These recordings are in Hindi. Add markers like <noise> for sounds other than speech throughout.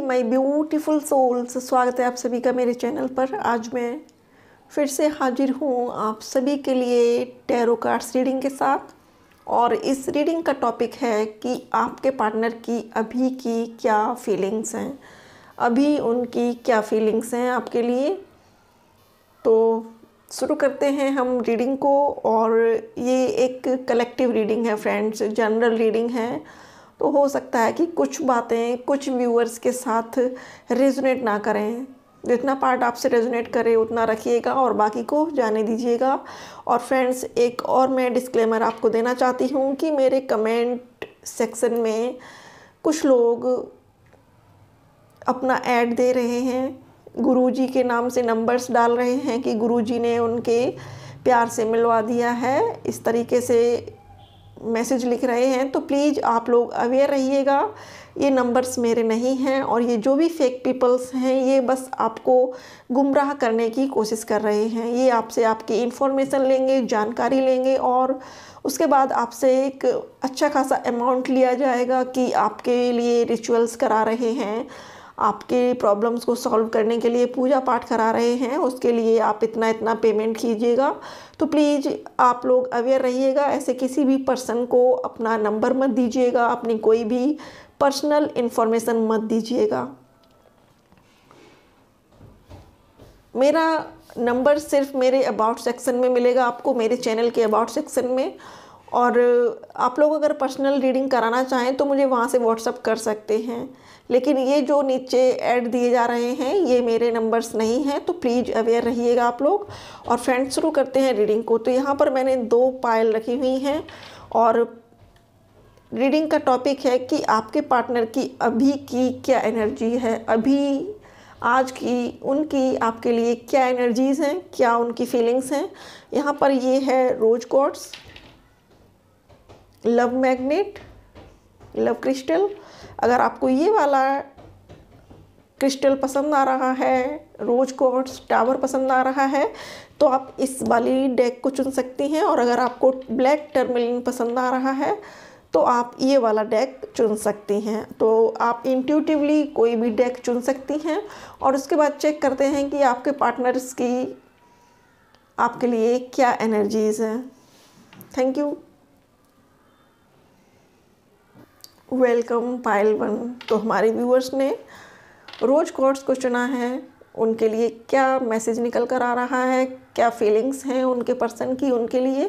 माई माय ब्यूटीफुल सोल्स स्वागत है आप सभी का मेरे चैनल पर आज मैं फिर से हाजिर हूँ आप सभी के लिए टैरो कार्ड्स रीडिंग के साथ और इस रीडिंग का टॉपिक है कि आपके पार्टनर की अभी की क्या फीलिंग्स हैं अभी उनकी क्या फीलिंग्स हैं आपके लिए तो शुरू करते हैं हम रीडिंग को और ये एक कलेक्टिव रीडिंग है फ्रेंड्स जनरल रीडिंग है तो हो सकता है कि कुछ बातें कुछ व्यूअर्स के साथ रेजोनेट ना करें जितना पार्ट आपसे रेजोनेट करे उतना रखिएगा और बाकी को जाने दीजिएगा और फ्रेंड्स एक और मैं डिस्क्लेमर आपको देना चाहती हूँ कि मेरे कमेंट सेक्शन में कुछ लोग अपना ऐड दे रहे हैं गुरुजी के नाम से नंबर्स डाल रहे हैं कि गुरुजी ने उनके प्यार से मिलवा दिया है इस तरीके से मैसेज लिख रहे हैं तो प्लीज़ आप लोग अवेयर रहिएगा ये नंबर्स मेरे नहीं हैं और ये जो भी फेक पीपल्स हैं ये बस आपको गुमराह करने की कोशिश कर रहे हैं ये आपसे आपकी इन्फॉर्मेशन लेंगे जानकारी लेंगे और उसके बाद आपसे एक अच्छा खासा अमाउंट लिया जाएगा कि आपके लिए रिचुअल्स करा रहे हैं आपके प्रॉब्लम्स को सॉल्व करने के लिए पूजा पाठ करा रहे हैं उसके लिए आप इतना इतना पेमेंट कीजिएगा तो प्लीज़ आप लोग अवेयर रहिएगा ऐसे किसी भी पर्सन को अपना नंबर मत दीजिएगा अपनी कोई भी पर्सनल इन्फॉर्मेशन मत दीजिएगा मेरा नंबर सिर्फ मेरे अबाउट सेक्शन में मिलेगा आपको मेरे चैनल के अबाउट सेक्शन में और आप लोग अगर पर्सनल रीडिंग कराना चाहें तो मुझे वहाँ से व्हाट्सअप कर सकते हैं लेकिन ये जो नीचे ऐड दिए जा रहे हैं ये मेरे नंबर्स नहीं हैं तो प्लीज़ अवेयर रहिएगा आप लोग और फ्रेंड्स शुरू करते हैं रीडिंग को तो यहाँ पर मैंने दो पायल रखी हुई हैं और रीडिंग का टॉपिक है कि आपके पार्टनर की अभी की क्या एनर्जी है अभी आज की उनकी आपके लिए क्या एनर्जीज़ हैं क्या उनकी फीलिंग्स हैं यहाँ पर ये है rose quartz love magnet love crystal अगर आपको ये वाला क्रिस्टल पसंद आ रहा है रोज कोट्स टावर पसंद आ रहा है तो आप इस वाली डेक को चुन सकती हैं और अगर आपको ब्लैक टर्मिलिन पसंद आ रहा है तो आप ये वाला डेक चुन सकती हैं तो आप इंट्यूटिवली कोई भी डेक चुन सकती हैं और उसके बाद चेक करते हैं कि आपके पार्टनर्स की आपके लिए क्या एनर्जीज़ हैं thank you welcome pile one तो हमारे व्यूअर्स ने रोज कोर्ट्स को चुना है उनके लिए क्या मैसेज निकल कर आ रहा है क्या फीलिंग्स हैं उनके पर्सन की उनके लिए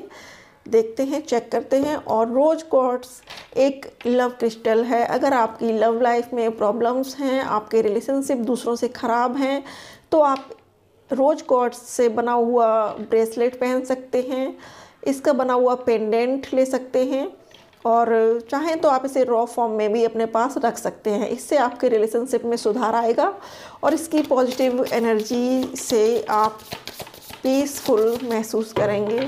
देखते हैं चेक करते हैं और रोज कोर्ट्स एक लव क्रिस्टल है अगर आपकी लव लाइफ में प्रॉब्लम्स हैं आपके रिलेशनशिप दूसरों से ख़राब हैं तो आप रोज कोर्ट्स से बना हुआ ब्रेसलेट पहन सकते हैं इसका बना हुआ पेंडेंट ले सकते हैं और चाहें तो आप इसे रॉ फॉर्म में भी अपने पास रख सकते हैं इससे आपके रिलेशनशिप में सुधार आएगा और इसकी पॉजिटिव एनर्जी से आप पीसफुल महसूस करेंगे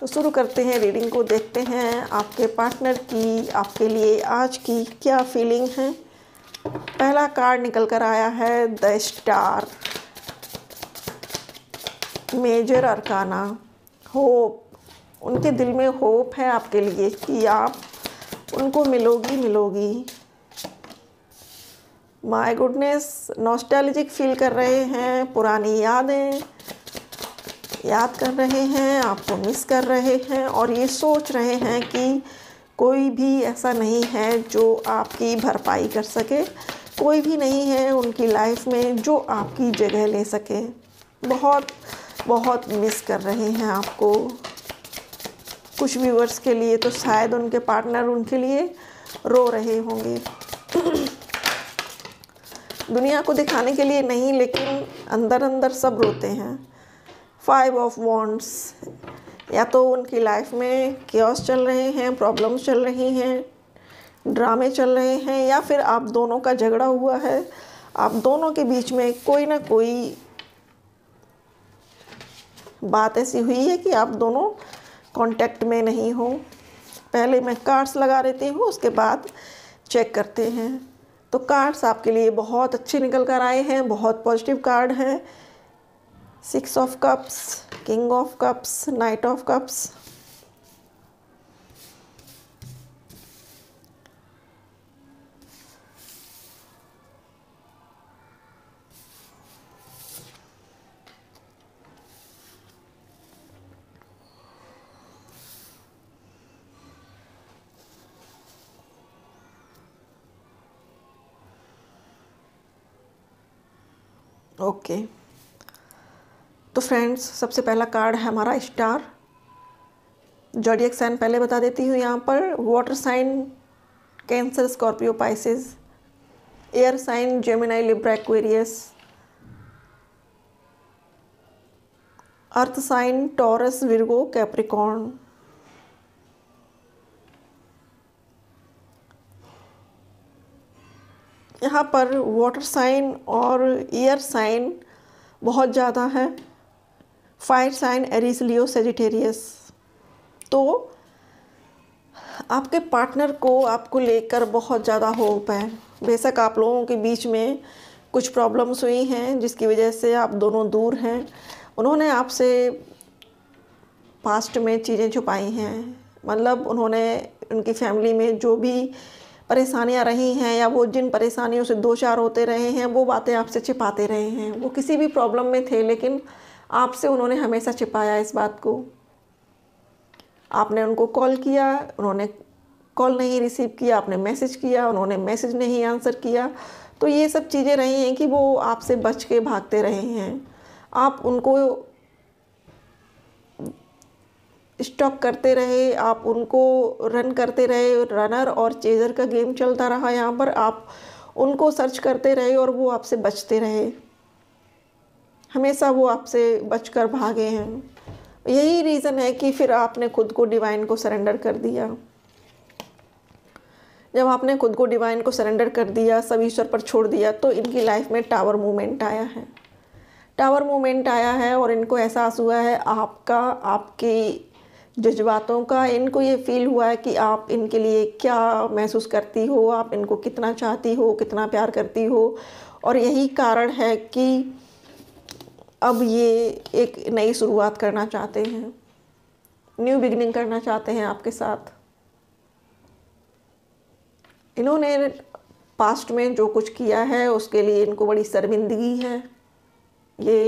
तो शुरू करते हैं रीडिंग को देखते हैं आपके पार्टनर की आपके लिए आज की क्या फीलिंग है पहला कार्ड निकल कर आया है the star major arcana hope उनके दिल में होप है आपके लिए कि आप उनको मिलोगी मिलोगी माय गुडनेस नॉस्टैलिजिक फील कर रहे हैं पुरानी यादें याद कर रहे हैं आपको मिस कर रहे हैं और ये सोच रहे हैं कि कोई भी ऐसा नहीं है जो आपकी भरपाई कर सके कोई भी नहीं है उनकी लाइफ में जो आपकी जगह ले सके बहुत बहुत मिस कर रहे हैं आपको कुछ व्यूवर्स के लिए तो शायद उनके पार्टनर उनके लिए रो रहे होंगे <clears throat> दुनिया को दिखाने के लिए नहीं लेकिन अंदर अंदर सब रोते हैं फाइव ऑफ वॉन्ट्स या तो उनकी लाइफ में क्योस चल रहे हैं प्रॉब्लम्स चल रही हैं ड्रामे चल रहे हैं या फिर आप दोनों का झगड़ा हुआ है आप दोनों के बीच में कोई ना कोई बात ऐसी हुई है कि आप दोनों कांटेक्ट में नहीं हो पहले मैं कार्ड्स लगा लेती हूँ उसके बाद चेक करते हैं तो कार्ड्स आपके लिए बहुत अच्छे निकल कर आए हैं बहुत पॉजिटिव कार्ड हैं six of cups king of cups knight of cups okay तो फ्रेंड्स सबसे पहला कार्ड है हमारा स्टार जॉडियक साइन पहले बता देती हूँ यहाँ पर water sign Cancer Scorpio Pisces air sign Gemini Libra Aquarius earth sign Taurus Virgo Capricorn यहाँ पर वाटर साइन और एयर साइन बहुत ज़्यादा है fire sign Aries Leo Sagittarius तो आपके पार्टनर को आपको लेकर बहुत ज़्यादा होप है बेशक आप लोगों के बीच में कुछ प्रॉब्लम्स हुई हैं जिसकी वजह से आप दोनों दूर हैं उन्होंने आपसे पास्ट में चीज़ें छुपाई हैं मतलब उन्होंने उनकी फैमिली में जो भी परेशानियां रही हैं या वो जिन परेशानियों से दो चार होते रहे हैं वो बातें आपसे छिपाते रहे हैं वो किसी भी प्रॉब्लम में थे लेकिन आपसे उन्होंने हमेशा छिपाया इस बात को आपने उनको कॉल किया उन्होंने कॉल नहीं रिसीव किया आपने मैसेज किया उन्होंने मैसेज नहीं आंसर किया तो ये सब चीज़ें रही हैं कि वो आपसे बच के भागते रहे हैं आप उनको स्टॉक करते रहे आप उनको रन करते रहे रनर और चेजर का गेम चलता रहा यहाँ पर आप उनको सर्च करते रहे और वो आपसे बचते रहे हमेशा वो आपसे बचकर भागे हैं यही रीज़न है कि फिर आपने खुद को डिवाइन को सरेंडर कर दिया जब आपने खुद को डिवाइन को सरेंडर कर दिया सब ईश्वर पर छोड़ दिया तो इनकी लाइफ में टावर मूवमेंट आया है टावर मूवमेंट आया है और इनको एहसास हुआ है आपका आपकी जज्बातों का इनको ये फील हुआ है कि आप इनके लिए क्या महसूस करती हो आप इनको कितना चाहती हो कितना प्यार करती हो और यही कारण है कि अब ये एक नई शुरुआत करना चाहते हैं न्यू बिगनिंग करना चाहते हैं आपके साथ इन्होंने पास्ट में जो कुछ किया है उसके लिए इनको बड़ी शर्मिंदगी है ये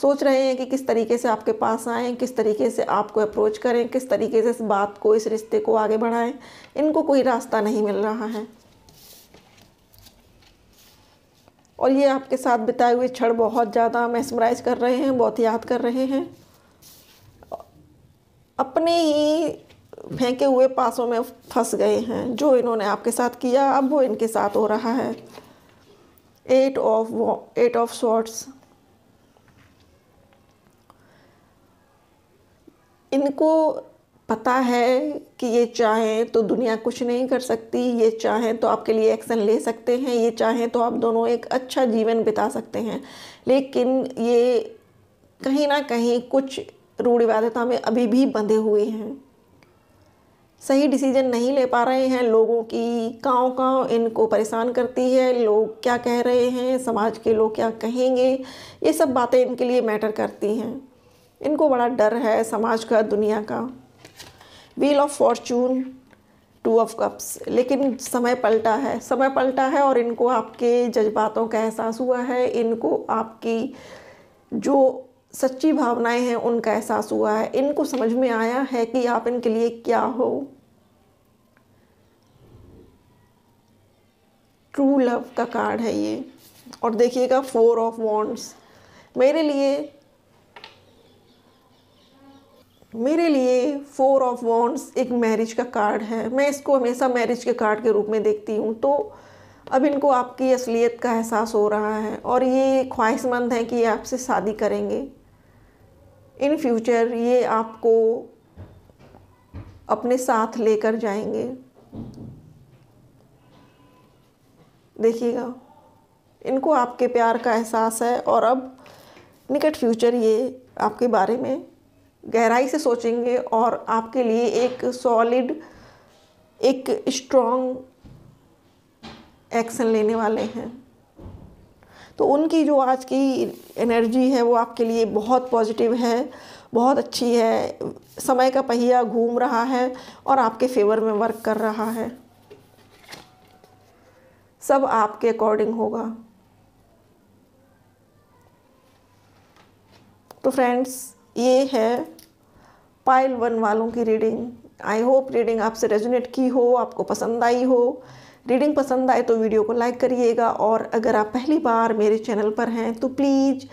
सोच रहे हैं कि किस तरीके से आपके पास आएँ किस तरीके से आपको अप्रोच करें किस तरीके से इस बात को इस रिश्ते को आगे बढ़ाएं इनको कोई रास्ता नहीं मिल रहा है और ये आपके साथ बिताए हुए क्षण बहुत ज़्यादा मैसमराइज कर रहे हैं बहुत याद कर रहे हैं अपने ही फेंके हुए पासों में फंस गए हैं जो इन्होंने आपके साथ किया अब वो इनके साथ हो रहा है eight of eight of swords इनको पता है कि ये चाहें तो दुनिया कुछ नहीं कर सकती ये चाहें तो आपके लिए एक्शन ले सकते हैं ये चाहें तो आप दोनों एक अच्छा जीवन बिता सकते हैं लेकिन ये कहीं ना कहीं कुछ रूढ़िवादिता में अभी भी बंधे हुए हैं सही डिसीजन नहीं ले पा रहे हैं लोगों की काँव काँव इनको परेशान करती है लोग क्या कह रहे हैं समाज के लोग क्या कहेंगे ये सब बातें इनके लिए मैटर करती हैं इनको बड़ा डर है समाज का दुनिया का wheel of fortune two of cups लेकिन समय पलटा है समय पलटा है और इनको आपके जज्बातों का एहसास हुआ है इनको आपकी जो सच्ची भावनाएं हैं उनका एहसास हुआ है इनको समझ में आया है कि आप इनके लिए क्या हो ट्रू लव का कार्ड है ये और देखिएगा फोर ऑफ वॉन्ट्स मेरे लिए मेरे लिए फोर ऑफ वॉन्ट्स एक मैरिज का कार्ड है मैं इसको हमेशा मैरिज के कार्ड के रूप में देखती हूँ तो अब इनको आपकी असलियत का एहसास हो रहा है और ये ख्वाहिशमंद हैं कि ये आपसे शादी करेंगे इन फ्यूचर ये आपको अपने साथ लेकर जाएंगे देखिएगा इनको आपके प्यार का एहसास है और अब निकट फ्यूचर ये आपके बारे में गहराई से सोचेंगे और आपके लिए एक सॉलिड एक स्ट्रॉन्ग एक्शन लेने वाले हैं तो उनकी जो आज की एनर्जी है वो आपके लिए बहुत पॉजिटिव है बहुत अच्छी है समय का पहिया घूम रहा है और आपके फेवर में वर्क कर रहा है सब आपके अकॉर्डिंग होगा तो फ्रेंड्स ये है पाइल वन वालों की रीडिंग आई होप रीडिंग आपसे रेजुनेट की हो आपको पसंद आई हो रीडिंग पसंद आए तो वीडियो को लाइक करिएगा और अगर आप पहली बार मेरे चैनल पर हैं तो please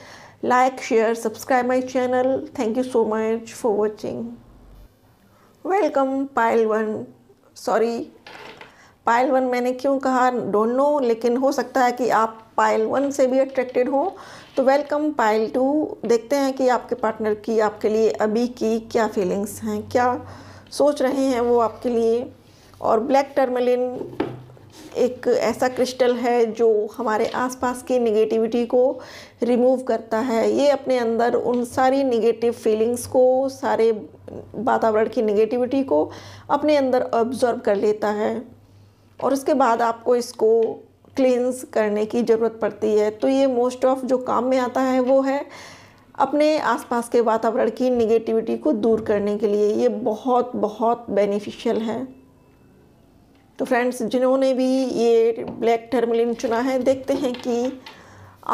like share subscribe my channel thank you so much for watching welcome pile one sorry pile one मैंने क्यों कहा डोंट नो लेकिन हो सकता है कि आप पाइल वन से भी अट्रैक्टेड हो तो वेलकम पाइल टू देखते हैं कि आपके पार्टनर की आपके लिए अभी की क्या फीलिंग्स हैं क्या सोच रहे हैं वो आपके लिए और ब्लैक टर्मलिन एक ऐसा क्रिस्टल है जो हमारे आसपास की निगेटिविटी को रिमूव करता है ये अपने अंदर उन सारी निगेटिव फीलिंग्स को सारे वातावरण की निगेटिविटी को अपने अंदर ऑब्जर्व कर लेता है और उसके बाद आपको इसको क्लींस करने की ज़रूरत पड़ती है तो ये मोस्ट ऑफ जो काम में आता है वो है अपने आसपास के वातावरण की निगेटिविटी को दूर करने के लिए ये बहुत बहुत बेनिफिशियल है तो फ्रेंड्स जिन्होंने भी ये ब्लैक टर्मिलिन चुना है देखते हैं कि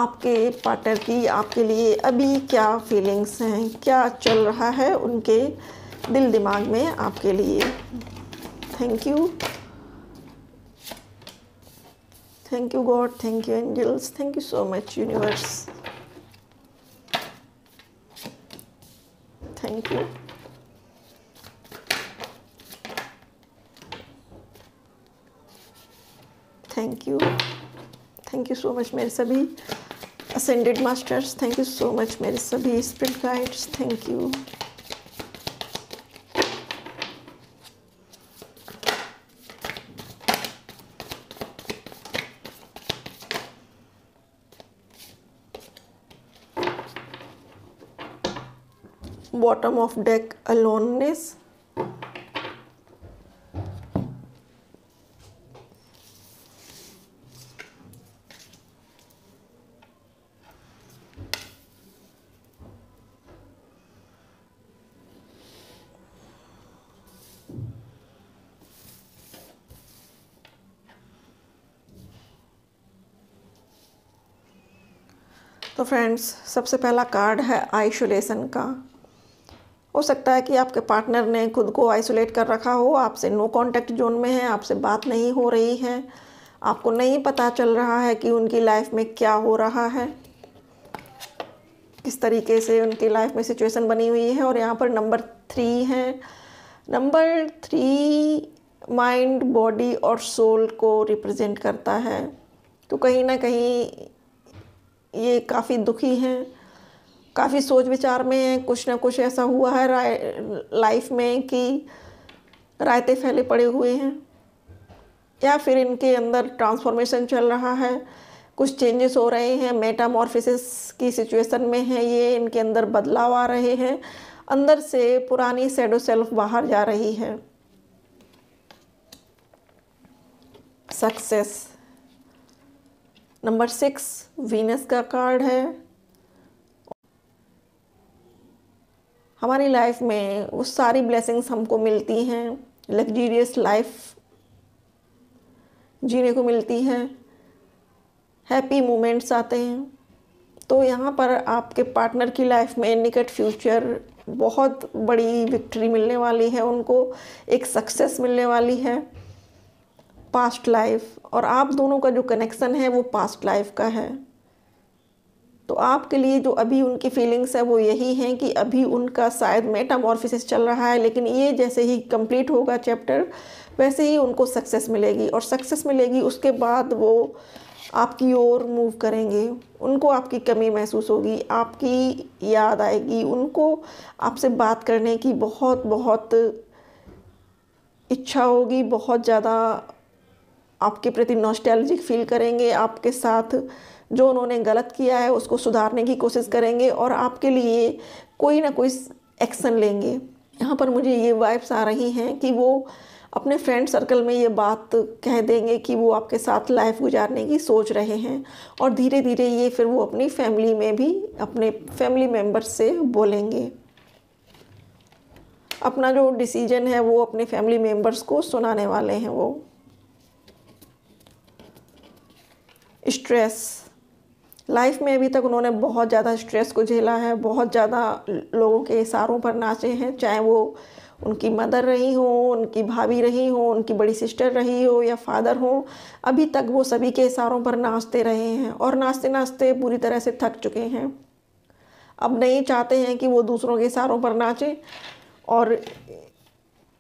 आपके पार्टनर की आपके लिए अभी क्या फीलिंग्स हैं क्या चल रहा है उनके दिल दिमाग में आपके लिए thank you Thank you, God. Thank you, angels. Thank you so much, universe. Thank you. Thank you. Thank you so much, Mary Sabi. Ascended Masters, thank you so much, Mary Sabi. Spirit Guides, thank you. bottom of deck aloneness तो फ्रेंड्स सबसे पहला कार्ड है आइसोलेशन का हो सकता है कि आपके पार्टनर ने खुद को आइसोलेट कर रखा हो आपसे नो कांटेक्ट जोन में है आपसे बात नहीं हो रही है आपको नहीं पता चल रहा है कि उनकी लाइफ में क्या हो रहा है किस तरीके से उनकी लाइफ में सिचुएशन बनी हुई है और यहाँ पर नंबर थ्री है नंबर थ्री माइंड बॉडी और सोल को रिप्रेजेंट करता है तो कहीं ना कहीं ये काफ़ी दुखी हैं काफ़ी सोच विचार में कुछ ना कुछ ऐसा हुआ है लाइफ में कि रायते फैले पड़े हुए हैं या फिर इनके अंदर ट्रांसफॉर्मेशन चल रहा है कुछ चेंजेस हो रहे हैं मेटामॉर्फिसिस की सिचुएशन में है ये इनके अंदर बदलाव आ रहे हैं अंदर से पुरानी सेडो सेल्फ बाहर जा रही है सक्सेस नंबर सिक्स वीनस का कार्ड है हमारी लाइफ में वो सारी ब्लेसिंग्स हमको मिलती हैं लग्जीरियस लाइफ जीने को मिलती है हैप्पी मोमेंट्स आते हैं तो यहाँ पर आपके पार्टनर की लाइफ में निकट फ्यूचर बहुत बड़ी विक्ट्री मिलने वाली है उनको एक सक्सेस मिलने वाली है पास्ट लाइफ और आप दोनों का जो कनेक्शन है वो पास्ट लाइफ का है तो आपके लिए जो अभी उनकी फीलिंग्स है वो यही हैं कि अभी उनका शायद मेटामॉर्फिसिस चल रहा है लेकिन ये जैसे ही कंप्लीट होगा चैप्टर वैसे ही उनको सक्सेस मिलेगी और सक्सेस मिलेगी उसके बाद वो आपकी ओर मूव करेंगे उनको आपकी कमी महसूस होगी आपकी याद आएगी उनको आपसे बात करने की बहुत बहुत इच्छा होगी बहुत ज़्यादा आपके प्रति नॉस्टैलजिक फील करेंगे आपके साथ जो उन्होंने गलत किया है उसको सुधारने की कोशिश करेंगे और आपके लिए कोई ना कोई एक्शन लेंगे यहाँ पर मुझे ये वाइब्स आ रही हैं कि वो अपने फ्रेंड सर्कल में ये बात कह देंगे कि वो आपके साथ लाइफ गुजारने की सोच रहे हैं और धीरे धीरे ये फिर वो अपनी फैमिली में भी अपने फैमिली मेम्बर्स से बोलेंगे अपना जो डिसीजन है वो अपने फैमिली मेम्बर्स को सुनाने वाले हैं वो स्ट्रेस लाइफ में अभी तक उन्होंने बहुत ज़्यादा स्ट्रेस को झेला है बहुत ज़्यादा लोगों के इशारों पर नाचे हैं चाहे वो उनकी मदर रही हो उनकी भाभी रही हो उनकी बड़ी सिस्टर रही हो या फादर हो अभी तक वो सभी के इशारों पर नाचते रहे हैं और नाचते नाचते पूरी तरह से थक चुके हैं अब नहीं चाहते हैं कि वो दूसरों के इशारों पर नाचें और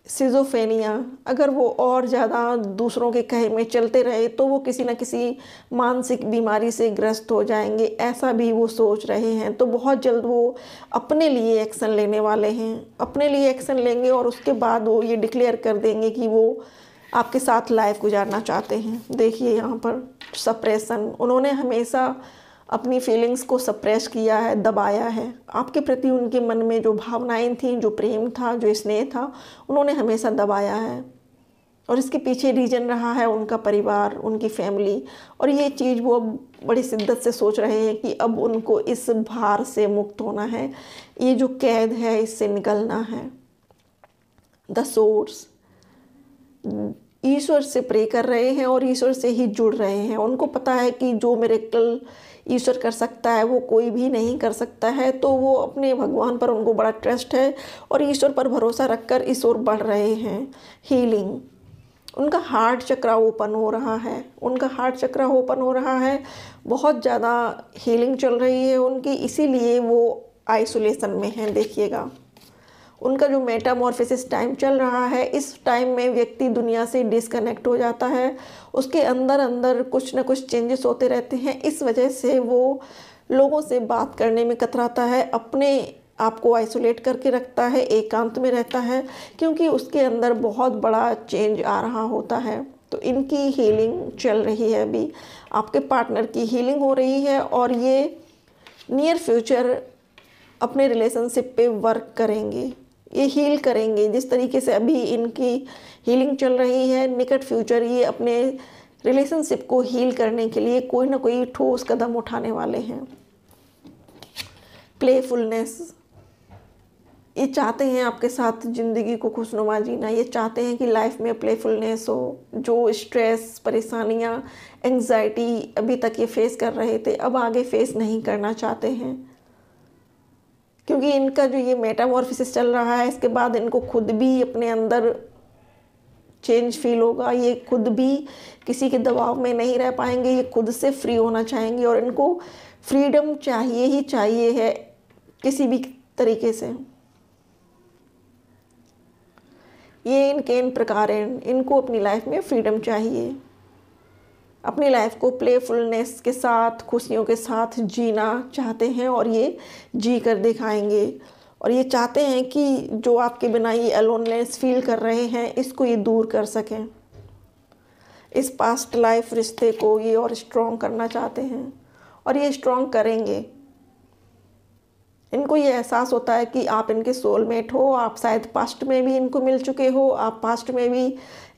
सिजोफेनिया अगर वो और ज़्यादा दूसरों के कहे में चलते रहे तो वो किसी न किसी मानसिक बीमारी से ग्रस्त हो जाएंगे ऐसा भी वो सोच रहे हैं तो बहुत जल्द वो अपने लिए एक्शन लेने वाले हैं अपने लिए एक्शन लेंगे और उसके बाद वो ये डिक्लेयर कर देंगे कि वो आपके साथ लाइफ गुजारना चाहते हैं देखिए यहाँ पर सप्रेशन उन्होंने हमेशा अपनी फीलिंग्स को सप्रेस किया है दबाया है आपके प्रति उनके मन में जो भावनाएं थीं जो प्रेम था जो स्नेह था उन्होंने हमेशा दबाया है और इसके पीछे रीजन रहा है उनका परिवार उनकी फैमिली और ये चीज़ वो अब बड़ी शिद्दत से सोच रहे हैं कि अब उनको इस भार से मुक्त होना है ये जो कैद है इससे निकलना है द सोर्स ईश्वर से प्रे कर रहे हैं और ईश्वर से ही जुड़ रहे हैं उनको पता है कि जो मेरे कल ईश्वर कर सकता है वो कोई भी नहीं कर सकता है तो वो अपने भगवान पर उनको बड़ा ट्रस्ट है और ईश्वर पर भरोसा रखकर इस ओर बढ़ रहे हैं हीलिंग उनका हार्ट चक्रा ओपन हो रहा है उनका हार्ट चक्रा ओपन हो रहा है बहुत ज़्यादा हीलिंग चल रही है उनकी इसीलिए वो आइसोलेशन में हैं देखिएगा उनका जो मेटामॉर्फिस टाइम चल रहा है इस टाइम में व्यक्ति दुनिया से डिसकनेक्ट हो जाता है उसके अंदर अंदर कुछ ना कुछ चेंजेस होते रहते हैं इस वजह से वो लोगों से बात करने में कतराता है अपने आप को आइसोलेट करके रखता है एकांत में रहता है क्योंकि उसके अंदर बहुत बड़ा चेंज आ रहा होता है तो इनकी हीलिंग चल रही है अभी आपके पार्टनर की हीलिंग हो रही है और ये नियर फ्यूचर अपने रिलेशनशिप पे वर्क करेंगे ये हील करेंगे जिस तरीके से अभी इनकी हीलिंग चल रही है निकट फ्यूचर ये अपने रिलेशनशिप को हील करने के लिए कोई ना कोई ठोस कदम उठाने वाले हैं प्लेफुलनेस ये चाहते हैं आपके साथ ज़िंदगी को खुशनुमा जीना ये चाहते हैं कि लाइफ में प्लेफुलनेस हो जो स्ट्रेस परेशानियाँ एंग्जाइटी अभी तक ये फेस कर रहे थे अब आगे फेस नहीं करना चाहते हैं क्योंकि इनका जो ये मेटामॉर्फिसिस चल रहा है इसके बाद इनको खुद भी अपने अंदर चेंज फील होगा ये खुद भी किसी के दबाव में नहीं रह पाएंगे ये खुद से फ्री होना चाहेंगे और इनको फ्रीडम चाहिए ही चाहिए है किसी भी तरीके से ये इनके इन प्रकार हैं इनको अपनी लाइफ में फ्रीडम चाहिए अपनी लाइफ को प्लेफुलनेस के साथ खुशियों के साथ जीना चाहते हैं और ये जी कर दिखाएंगे और ये चाहते हैं कि जो आपके बिना ये अलोननेस फील कर रहे हैं इसको ये दूर कर सकें इस पास्ट लाइफ रिश्ते को ये और स्ट्रॉन्ग करना चाहते हैं और ये स्ट्रॉन्ग करेंगे इनको ये एहसास होता है कि आप इनके सोलमेट हो आप शायद पास्ट में भी इनको मिल चुके हो आप पास्ट में भी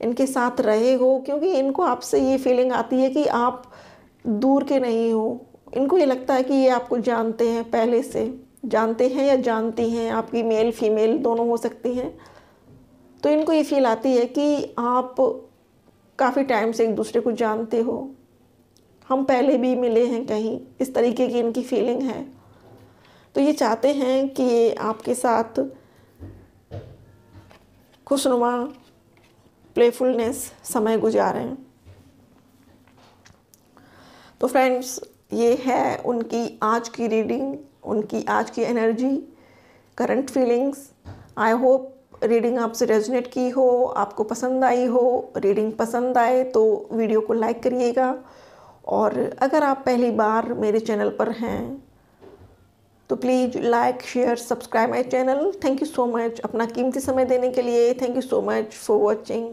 इनके साथ रहे हो क्योंकि इनको आपसे ये फीलिंग आती है कि आप दूर के नहीं हो इनको ये लगता है कि ये आपको जानते हैं पहले से जानते हैं या जानती हैं आपकी मेल फीमेल दोनों हो सकती हैं तो इनको ये फील आती है कि आप काफ़ी टाइम से एक दूसरे को जानते हो हम पहले भी मिले हैं कहीं इस तरीके की इनकी फीलिंग है तो ये चाहते हैं कि ये आपके साथ खुशनुमा प्लेफुलनेस समय गुजारें तो फ्रेंड्स ये है उनकी आज की रीडिंग उनकी आज की energy current feelings I hope reading आपसे रेजोनेट की हो आपको पसंद आई हो रीडिंग पसंद आए तो वीडियो को लाइक करिएगा और अगर आप पहली बार मेरे चैनल पर हैं तो please like share subscribe my channel thank you so much अपना कीमती समय देने के लिए thank you so much for watching